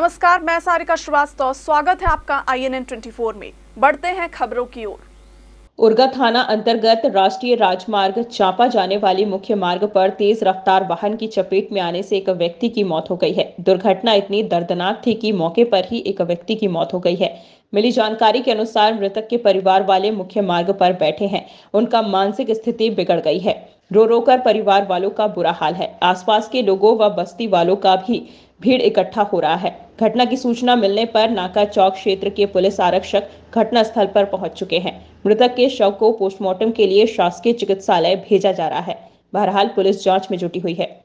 नमस्कार मैं सारिका श्रीवास्तव स्वागत है आपका आई एन में बढ़ते हैं खबरों की ओर उर्गा थाना अंतर्गत राष्ट्रीय राजमार्ग चापा जाने वाली मुख्य मार्ग पर तेज रफ्तार वाहन की चपेट में आने से एक व्यक्ति की मौत हो गई है दुर्घटना इतनी दर्दनाक थी कि मौके पर ही एक व्यक्ति की मौत हो गई है मिली जानकारी के अनुसार मृतक के परिवार वाले मुख्य मार्ग पर बैठे हैं उनका मानसिक स्थिति बिगड़ गई है रो रो परिवार वालों का बुरा हाल है आसपास के लोगों व बस्ती वालों का भी भीड़ इकट्ठा हो रहा है घटना की सूचना मिलने पर नाका चौक क्षेत्र के पुलिस आरक्षक घटनास्थल पर पहुंच चुके हैं मृतक के शव को पोस्टमार्टम के लिए शासकीय चिकित्सालय भेजा जा रहा है बहरहाल पुलिस जांच में जुटी हुई है